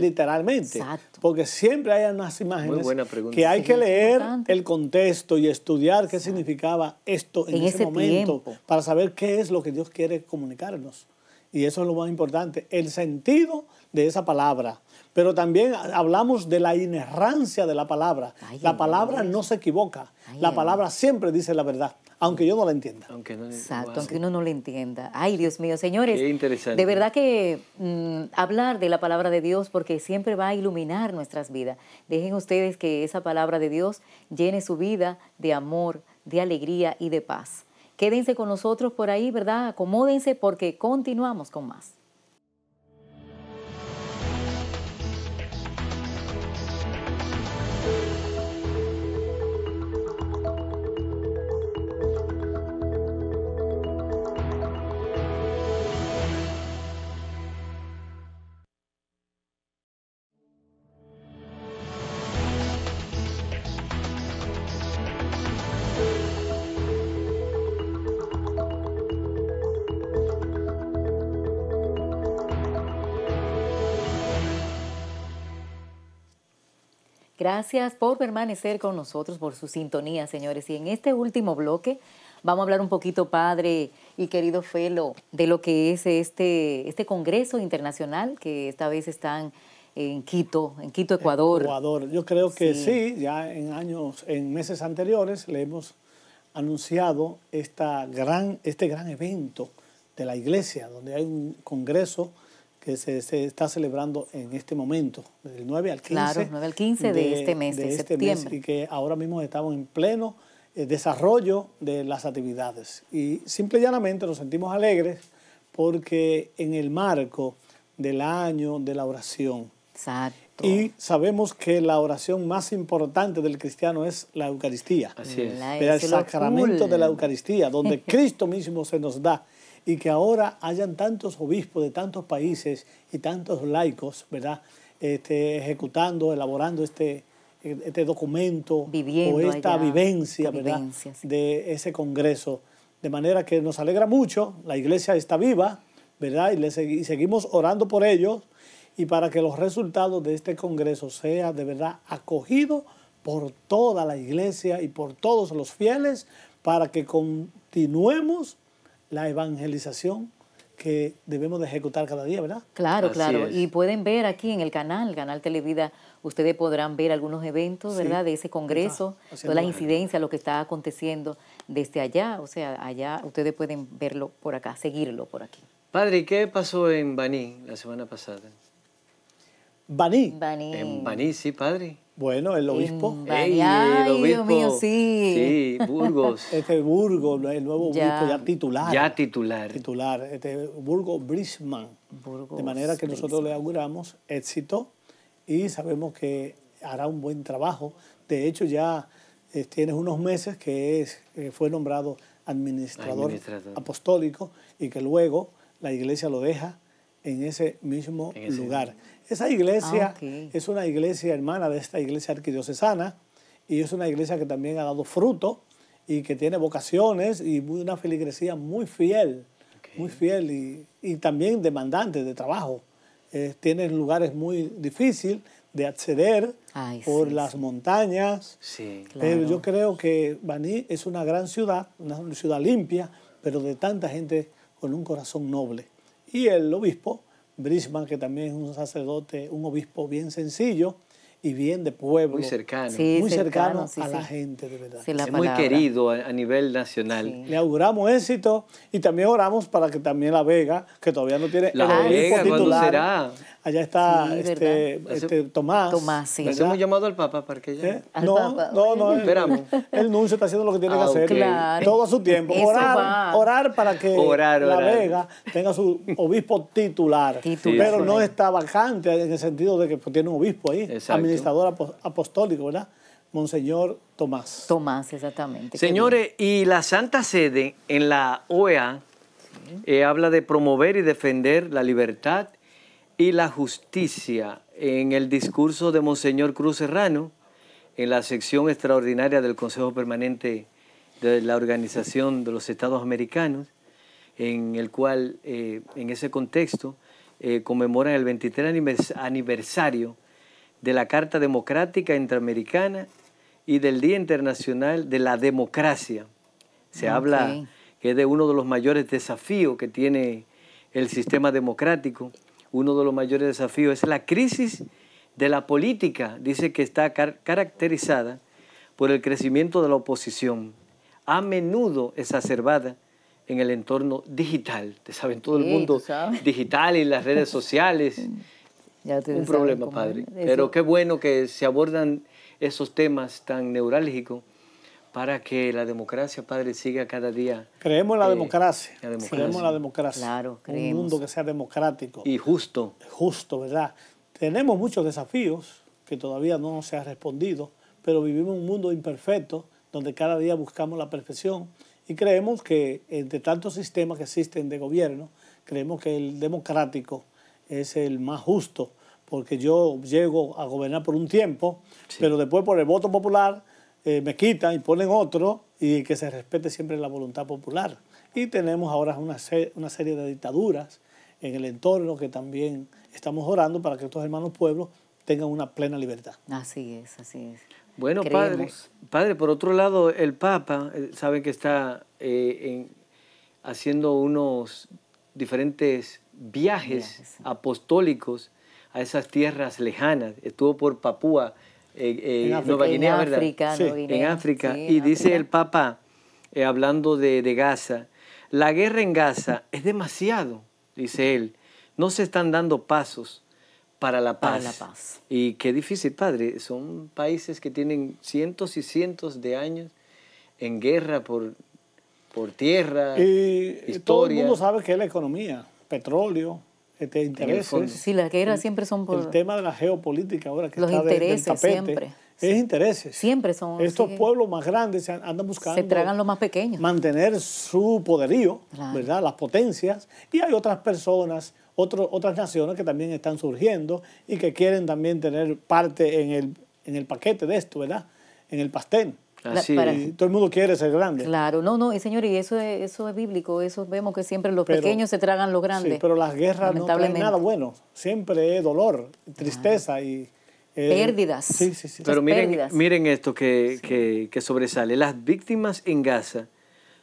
literalmente. Porque siempre hay unas imágenes que hay que leer el contexto y estudiar qué significaba esto en, ese, momento para saber qué es lo que Dios quiere comunicarnos. Y eso es lo más importante, el sentido de esa palabra. Pero también hablamos de la inerrancia de la palabra. la palabra no se equivoca. la palabra siempre dice la verdad, aunque yo no la entienda. Aunque no, Exacto, aunque uno no la entienda. Ay, Dios mío, señores. Qué interesante. De verdad que mm, hablar de la palabra de Dios porque siempre va a iluminar nuestras vidas. Dejen ustedes que esa palabra de Dios llene su vida de amor, de alegría y de paz. Quédense con nosotros por ahí, ¿verdad? Acomódense porque continuamos con más. Gracias por permanecer con nosotros, por su sintonía, señores. Y en este último bloque vamos a hablar un poquito, padre y querido Felo, de lo que es este, este Congreso Internacional que esta vez están en Quito, en Quito, Ecuador. Ecuador, yo creo que sí, ya en años, en meses anteriores le hemos anunciado esta gran, este gran evento de la iglesia, donde hay un congreso que se, está celebrando en este momento, del 9 al 15. de, este mes, de, este septiembre. y que ahora mismo estamos en pleno eh, desarrollo de las actividades. Y simple y llanamente nos sentimos alegres porque en el marco del año de la oración. Exacto. Y sabemos que la oración más importante del cristiano es la Eucaristía. Así es. el sacramento de la Eucaristía, donde Cristo mismo se nos da y que ahora hayan tantos obispos de tantos países y tantos laicos, ¿verdad? Este, ejecutando, elaborando este, este documento o esta vivencia, ¿verdad? De ese congreso. De manera que nos alegra mucho, la iglesia está viva, ¿verdad? Y, le, y seguimos orando por ellos y para que los resultados de este congreso sean de verdad acogidos por toda la iglesia y por todos los fieles para que continuemos la evangelización que debemos de ejecutar cada día, ¿verdad? Claro, claro. Y pueden ver aquí en el canal, Canal Televida, ustedes podrán ver algunos eventos, ¿verdad? De ese congreso, todas las incidencias, lo que está aconteciendo desde allá. O sea, allá ustedes pueden verlo por acá, seguirlo por aquí. Padre, ¿qué pasó en Baní la semana pasada? Baní. Baní. En Baní, sí, padre. Bueno, el obispo. el obispo. Dios mío, sí. Sí, Burgos. Este Burgos, el nuevo obispo, ya titular. Ya titular. Titular. Este Burgos Brisman. Burgos de manera que nosotros le auguramos éxito y sabemos que hará un buen trabajo. De hecho, ya tiene eh, tienes unos meses que eh, fue nombrado administrador, apostólico y que luego la iglesia lo deja en ese mismo lugar. Esa iglesia ah, es una iglesia hermana de esta iglesia arquidiocesana y es una iglesia que también ha dado fruto y que tiene vocaciones y una feligresía muy fiel, muy fiel y, también demandante de trabajo. Eh, tiene lugares muy difíciles de acceder por las montañas. pero yo creo que Baní es una gran ciudad, una ciudad limpia, pero de tanta gente con un corazón noble. Y el obispo Brisman, que también es un sacerdote, un obispo bien sencillo y bien de pueblo. Muy cercano. muy cercano, a la gente, de verdad. es muy querido a, nivel nacional. Le auguramos éxito y también oramos para que también La Vega, que todavía no tiene... La Vega, será? allá está este, este, Tomás. Tomás, sí. hemos llamado al Papa para que ya ¿Eh? No, no, no, esperamos. El, nuncio está haciendo lo que tiene que ah, hacer. Todo su tiempo. Orar, orar para que La Vega tenga su obispo titular. titular. Pero no está vacante en el sentido de que pues, tiene un obispo ahí, administrador apostólico, ¿verdad? Monseñor Tomás. Tomás, exactamente. Señores, y la Santa Sede en la OEA eh, habla de promover y defender la libertad y la justicia en el discurso de Monseñor Cruz Serrano en la sección extraordinaria del Consejo Permanente de la Organización de los Estados Americanos, en el cual, eh, en ese contexto, eh, conmemoran el 23 aniversario de la Carta Democrática Interamericana y del Día Internacional de la Democracia. Se ah, habla que es de uno de los mayores desafíos que tiene el sistema democrático uno de los mayores desafíos es la crisis de la política, dice que está caracterizada por el crecimiento de la oposición, a menudo exacerbada en el entorno digital. Te saben todo el mundo digital y las redes sociales. Ya un problema, padre. Pero qué bueno que se abordan esos temas tan neurálgicos para que la democracia, Padre, siga cada día. Creemos en la, eh, democracia. Creemos en la democracia. Claro, creemos. Un mundo que sea democrático. Y justo. Justo, ¿verdad? Tenemos muchos desafíos que todavía no se han respondido, pero vivimos en un mundo imperfecto donde cada día buscamos la perfección y creemos que entre tantos sistemas que existen de gobierno, creemos que el democrático es el más justo, porque yo llego a gobernar por un tiempo, pero después por el voto popular eh, me quitan y ponen otro y que se respete siempre la voluntad popular. Y tenemos ahora una, serie de dictaduras en el entorno que también estamos orando para que estos hermanos pueblos tengan una plena libertad. Así es, así es. Bueno, padre, padre, por otro lado, el Papa sabe que está eh, haciendo unos diferentes viajes, apostólicos a esas tierras lejanas. Estuvo por Papúa en África, En África. y dice el Papa, eh, hablando de, Gaza, la guerra en Gaza es demasiado, dice él. No se están dando pasos para la paz. Y qué difícil, padre. Son países que tienen cientos y cientos de años en guerra por, por tierra, y Todo el mundo sabe que es la economía, petróleo, este, eh, interés. Sí, las siempre son por... El tema de la geopolítica ahora que está intereses, de, tapete, siempre. Es intereses. Siempre son... Estos pueblos más grandes andan buscando... Se tragan los más pequeños. Mantener su poderío, ¿verdad? Las potencias. Y hay otras personas, otras naciones que también están surgiendo y que quieren también tener parte en el, en el paquete de esto, ¿verdad? En el pastel todo el mundo quiere ser grande. Claro, no, no, y señor, y eso es, eso es bíblico, eso vemos que siempre los pequeños se tragan los grandes. pero las guerras no traen nada bueno, siempre es dolor, tristeza y... Eh, pérdidas. Sí, sí, sí. Pero miren, miren esto que, sobresale. Las víctimas en Gaza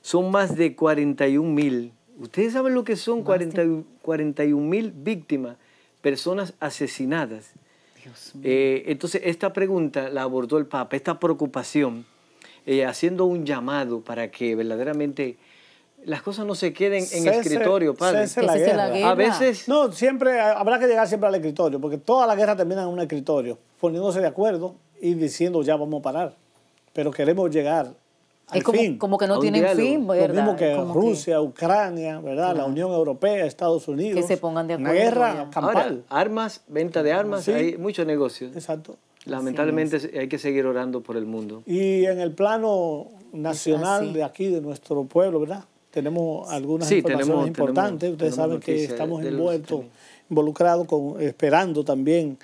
son más de 41 mil. Ustedes saben lo que son 41 mil víctimas, personas asesinadas. Dios eh, mío. entonces, esta pregunta la abordó el Papa, esta preocupación eh, haciendo un llamado para que verdaderamente las cosas no se queden en escritorio, padre. A veces... No, siempre habrá que llegar siempre al escritorio, porque toda la guerra termina en un escritorio, poniéndose de acuerdo y diciendo ya vamos a parar, pero queremos llegar al es como, que no tienen fin, ¿verdad? Lo mismo que Rusia, Ucrania, ¿verdad? La Unión Europea, Estados Unidos. Que se pongan de acuerdo. Una guerra campal. armas, venta de armas, hay muchos negocios. Exacto. Lamentablemente hay que seguir orando por el mundo. Y en el plano nacional de aquí, de nuestro pueblo, ¿verdad? Tenemos algunas informaciones importantes. Ustedes saben que estamos involucrados, con, esperando también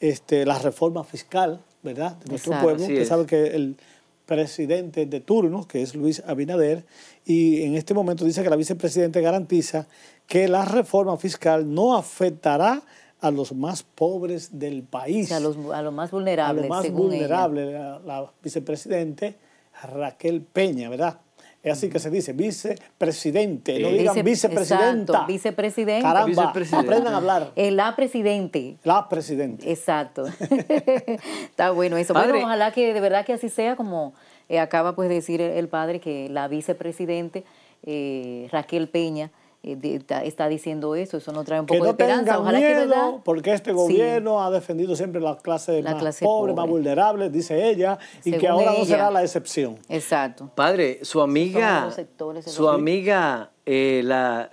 este, la reforma fiscal, ¿verdad? De nuestro pueblo. Ustedes saben que el presidente de turno, que es Luis Abinader, y en este momento dice que la vicepresidenta garantiza que la reforma fiscal no afectará a los más pobres del país. a, los, a los más vulnerables. A los más vulnerables, La, vicepresidente Raquel Peña, ¿verdad? Es así que se dice, vicepresidente, no digan vicepresidenta. vicepresidente. Caramba, aprendan a hablar. Eh, la presidente. La presidente. Exacto. Está bueno eso. Bueno, ojalá que de verdad que así sea, como eh, acaba pues de decir el, padre, que la vicepresidente eh, Raquel Peña eh, está diciendo eso, eso no trae un poco de esperanza. porque este gobierno ha defendido siempre las clases la más clase pobres, más vulnerables, dice ella, y que ahora no será la excepción. Exacto. Padre, su amiga, su amiga, eh, la,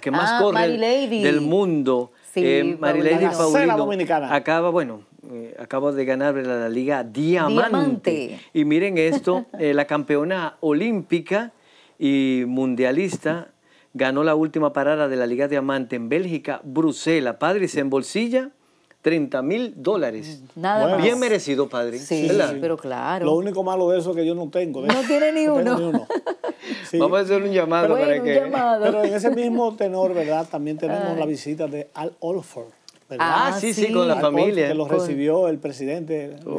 que más ah, corre del mundo, eh, Marilady Paulino, acaba, bueno, acaba de ganar la, Liga Diamante. Diamante. Y miren esto, la campeona olímpica y mundialista ganó la última parada de la Liga Diamante en Bélgica, Bruselas. Padre, se embolsilla 30 mil dólares. Mm, nada Bien merecido, padre. Sí, pero claro. Lo único malo de eso es que yo no tengo. No tiene ni uno. Vamos a hacer un llamado para Pero en ese mismo tenor, ¿verdad? También tenemos la visita de Al Olford. Ah, sí, sí, con la familia. Que lo oh. recibió el presidente oh,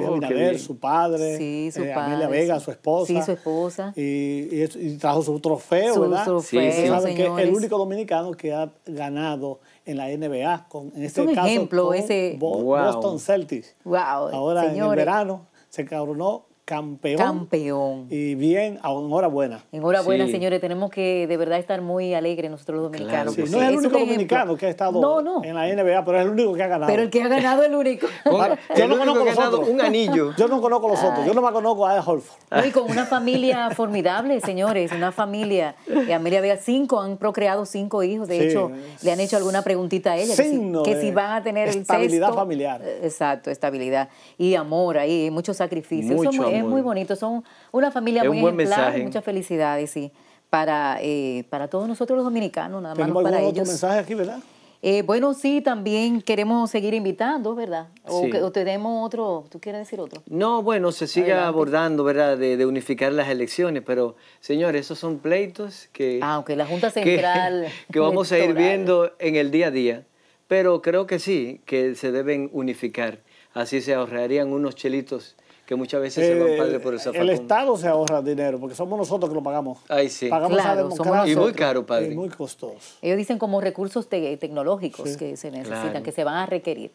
su padre, su familia eh, Vega, su esposa. Sí, su esposa. Y, trajo su trofeo, ¿verdad? Trofeo, sí, el único dominicano que ha ganado en la NBA, con, en este caso ejemplo, ese... Boston Celtics. Wow, Ahora en el verano se coronó campeón. Y bien, enhorabuena. Enhorabuena, señores. Tenemos que de verdad estar muy alegres nosotros los dominicanos. No es el único dominicano que ha estado en la NBA, pero es el único que ha ganado. Pero el que ha ganado es el único. Yo no conozco los otros. Un anillo. Yo no conozco los otros. Yo no me conozco a Ed Holford. con una familia formidable, señores. Una familia. Y Amelia Vega, cinco, han procreado cinco hijos. De hecho, le han hecho alguna preguntita a ella. Signo que, si, van a tener estabilidad el Estabilidad familiar. Exacto, estabilidad. Y amor ahí, mucho sacrificio es muy bonito. Son una familia muy buen ejemplar. Muchas felicidades, sí. Para, eh, para todos nosotros los dominicanos, nada más para ellos. otro mensaje aquí, verdad? Eh, bueno, sí, también queremos seguir invitando, ¿verdad? O, tenemos otro, ¿tú quieres decir otro? No, bueno, se sigue abordando, ¿verdad? De, unificar las elecciones, pero señores, esos son pleitos que... Ah, aunque la Junta Central... que vamos a ir viendo en el día a día, pero creo que sí, que se deben unificar. Así se ahorrarían unos chelitos que muchas veces se por esa eh, El Estado se ahorra dinero porque somos nosotros que lo pagamos. Ay, sí. Pagamos claro, a democracia. Y muy caro, padre. Y muy costoso. Ellos dicen como recursos tecnológicos que se necesitan, que se van a requerir.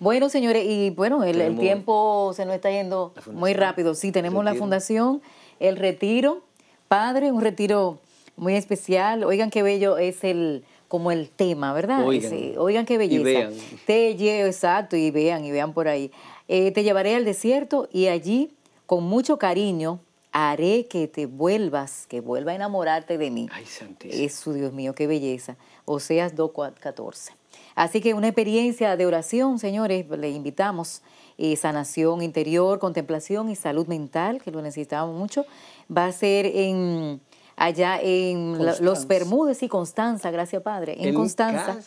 Bueno, señores, y bueno, el, tiempo se nos está yendo muy rápido. Sí, tenemos la fundación, el retiro, padre, un retiro muy especial. Oigan qué bello es el como el tema, ¿verdad? Oigan, sí, oigan qué belleza. Te llevo, exacto, y vean, y vean por ahí. Eh, te llevaré al desierto y allí, con mucho cariño, haré que te vuelvas, que vuelva a enamorarte de mí. Ay, santísimo. Eso, Dios mío, qué belleza. Oseas 2.14. Así que una experiencia de oración, señores, le invitamos. Eh, sanación interior, contemplación y salud mental, que lo necesitamos mucho. Va a ser en allá en los Bermudes y Constanza, gracias Padre, en, Constanza,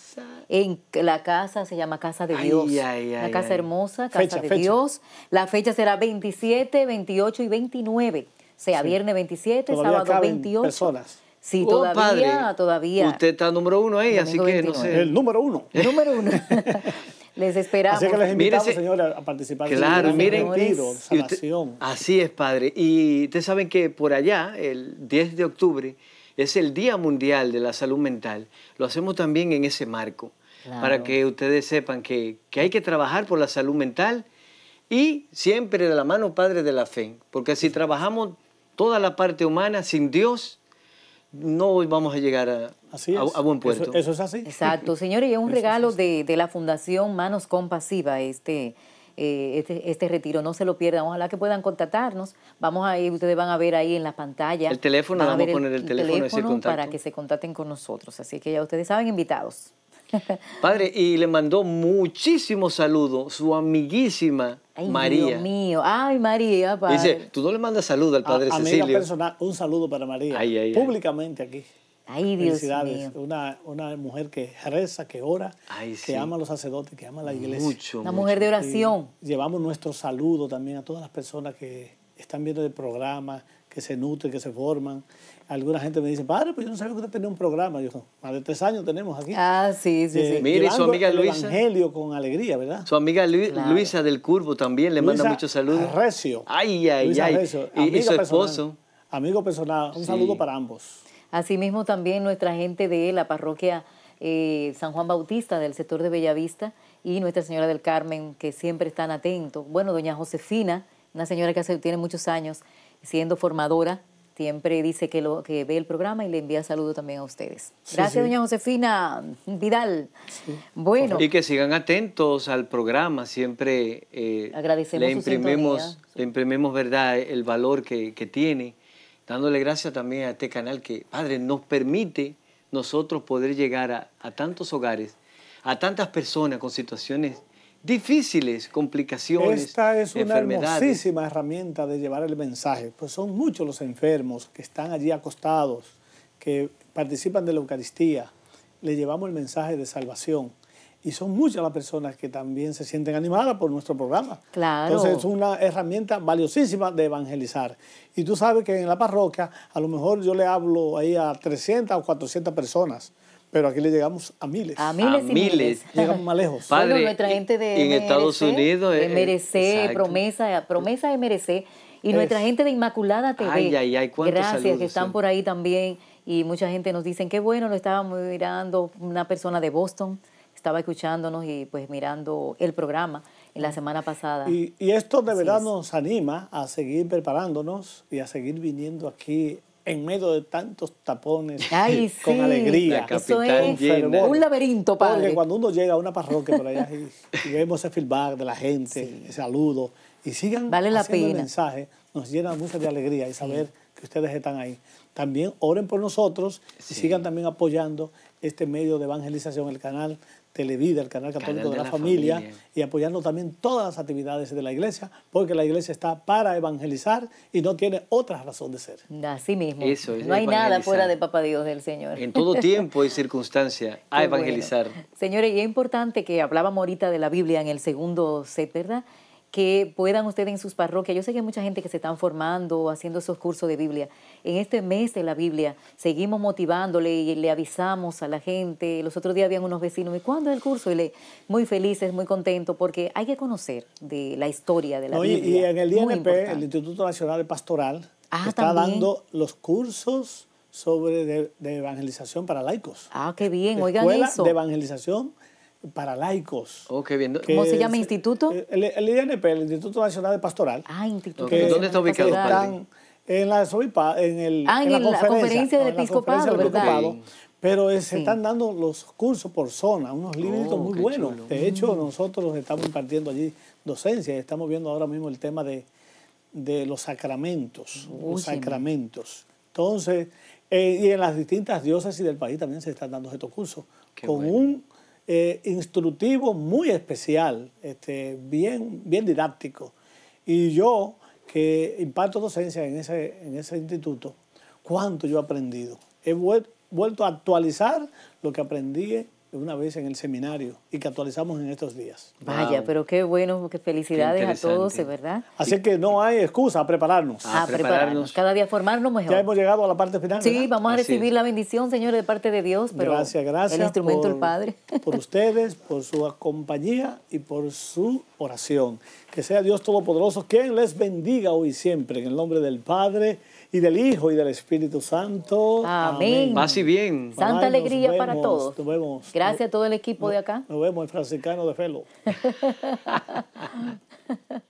en la casa se llama Casa de Dios, la casa hermosa, Casa de Dios. La fecha será 27, 28 y 29, sea, viernes 27, sábado 28. Personas. Sí, oh, todavía, todavía. Usted está número uno ahí, así que no sé. El número uno. El número uno. Les esperamos. Así que les invitamos, a participar. Claro, miren. así es, padre. Y ustedes saben que por allá, el 10 de octubre, es el Día Mundial de la Salud Mental. Lo hacemos también en ese marco, para que ustedes sepan que, que hay que trabajar por la salud mental y siempre de la mano, Padre, de la fe. Porque si trabajamos toda la parte humana sin Dios, no vamos a llegar a, buen puerto. Eso, es así. Exacto, señores, y es un regalo de, de, la Fundación Manos Compasiva este, eh, este, este, retiro. No se lo pierdan, ojalá que puedan contactarnos. Vamos a ir, ustedes van a ver ahí en la pantalla. El teléfono, vamos a poner el, teléfono para que se contacten con nosotros. Así que ya ustedes saben, invitados. Padre, y le mandó muchísimo saludo su amiguísima Ay, María. Dios mío. Ay, María, padre. Dice, tú no le mandas saludo al padre Amiga personal, un saludo para María. públicamente aquí. Ay, Dios Una, mujer que reza, que ora, que ama a los sacerdotes, que ama a la iglesia. Mucho, una mujer de oración. llevamos nuestro saludo también a todas las personas que están viendo el programa, que se nutren, que se forman. Alguna gente me dice, padre, pues yo no sabía que usted tenía un programa. Yo, más de tres años tenemos aquí. Ah, sí, sí, eh, sí. Mire, su amiga Luisa. El evangelio con alegría, ¿verdad? Su amiga Luisa del Curvo también le manda muchos saludos. Recio. Ay, ay, ay. y, esposo. amigo personal, un saludo para ambos. Asimismo, también nuestra gente de la parroquia eh, San Juan Bautista del sector de Bellavista y Nuestra Señora del Carmen, que siempre están atentos. Bueno, doña Josefina, una señora que hace, tiene muchos años siendo formadora, siempre dice que, lo, que ve el programa y le envía saludos también a ustedes. Gracias, doña Josefina Vidal. Bueno. Y que sigan atentos al programa, siempre eh, le, imprimimos, le imprimimos verdad el valor que, que, tiene, dándole gracias también a este canal que, Padre, nos permite nosotros poder llegar a, a tantos hogares, a tantas personas con situaciones difíciles, complicaciones. Esta es una hermosísima herramienta de llevar el mensaje, pues son muchos los enfermos que están allí acostados, que participan de la Eucaristía, le llevamos el mensaje de salvación. Y son muchas las personas que también se sienten animadas por nuestro programa. Claro. Entonces es una herramienta valiosísima de evangelizar. Y tú sabes que en la parroquia a lo mejor yo le hablo ahí a 300 o 400 personas pero aquí le llegamos a miles. A miles. y miles. Llegamos más lejos. Padre, nuestra gente de en Estados Unidos. Eh, MRC, promesa, promesa MRC. Y nuestra gente de Inmaculada TV. Ay, ay, ay, Gracias, saludos, que están por ahí también. Y mucha gente nos dicen, qué bueno, lo estábamos mirando. Una persona de Boston estaba escuchándonos y pues mirando el programa en la semana pasada. Y, esto de verdad nos anima a seguir preparándonos y a seguir viniendo aquí en medio de tantos tapones, con alegría. Eso es un laberinto, padre. Porque cuando uno llega a una parroquia por allá y, vemos ese feedback de la gente, saludos, y sigan vale mensaje, nos llena mucho de alegría y saber que ustedes están ahí. También oren por nosotros y sigan también apoyando este medio de evangelización, el canal Televida, el canal católico de, la, familia, y apoyando también todas las actividades de la iglesia, porque la iglesia está para evangelizar y no tiene otra razón de ser. Así mismo. no hay nada fuera de Papá Dios del Señor. En todo tiempo y circunstancia, a evangelizar. Señores, y es importante que hablábamos ahorita de la Biblia en el segundo set, ¿verdad? que puedan ustedes en sus parroquias, yo sé que hay mucha gente que se están formando, haciendo esos cursos de Biblia, en este mes de la Biblia seguimos motivándole y le avisamos a la gente, los otros días habían unos vecinos, ¿y cuándo es el curso? Y le, muy felices, muy contentos, porque hay que conocer de la historia de la Biblia. Y, en el INP, el Instituto Nacional de Pastoral, ah, está dando los cursos sobre de, evangelización para laicos. Ah, qué bien, oigan eso. de evangelización para laicos. Oh, bien. ¿Cómo se llama instituto? El, INP, el Instituto Nacional de Pastoral. Ah, Instituto. ¿Dónde está ubicado, Están En la, ah, en, la, conferencia, de episcopado, Pero se están dando los cursos por zona, unos oh, límites muy buenos. De hecho, nosotros estamos impartiendo allí docencia y estamos viendo ahora mismo el tema de, los sacramentos. los sacramentos. Entonces, eh, y en las distintas diócesis del país también se están dando estos cursos. con un eh, instructivo muy especial, este, bien, bien didáctico. Y yo, que imparto docencia en ese, en ese instituto, cuánto yo he aprendido. He vuelto a actualizar lo que aprendí una vez en el seminario y que actualizamos en estos días. Vaya, pero qué bueno, qué felicidades a todos, ¿verdad? Así que no hay excusa a prepararnos. A, prepararnos. Cada día formarnos mejor. Ya hemos llegado a la parte final. Sí, vamos a recibir la bendición, señores de parte de Dios. Pero gracias, gracias. El instrumento del el Padre. por ustedes, por su compañía y por su oración. Que sea Dios Todopoderoso quien les bendiga hoy y siempre. En el nombre del Padre y del Hijo y del Espíritu Santo. Amén. Más y bien. Santa alegría para todos. Nos vemos. Gracias a todo el equipo de acá. Nos vemos, el franciscano de Felo.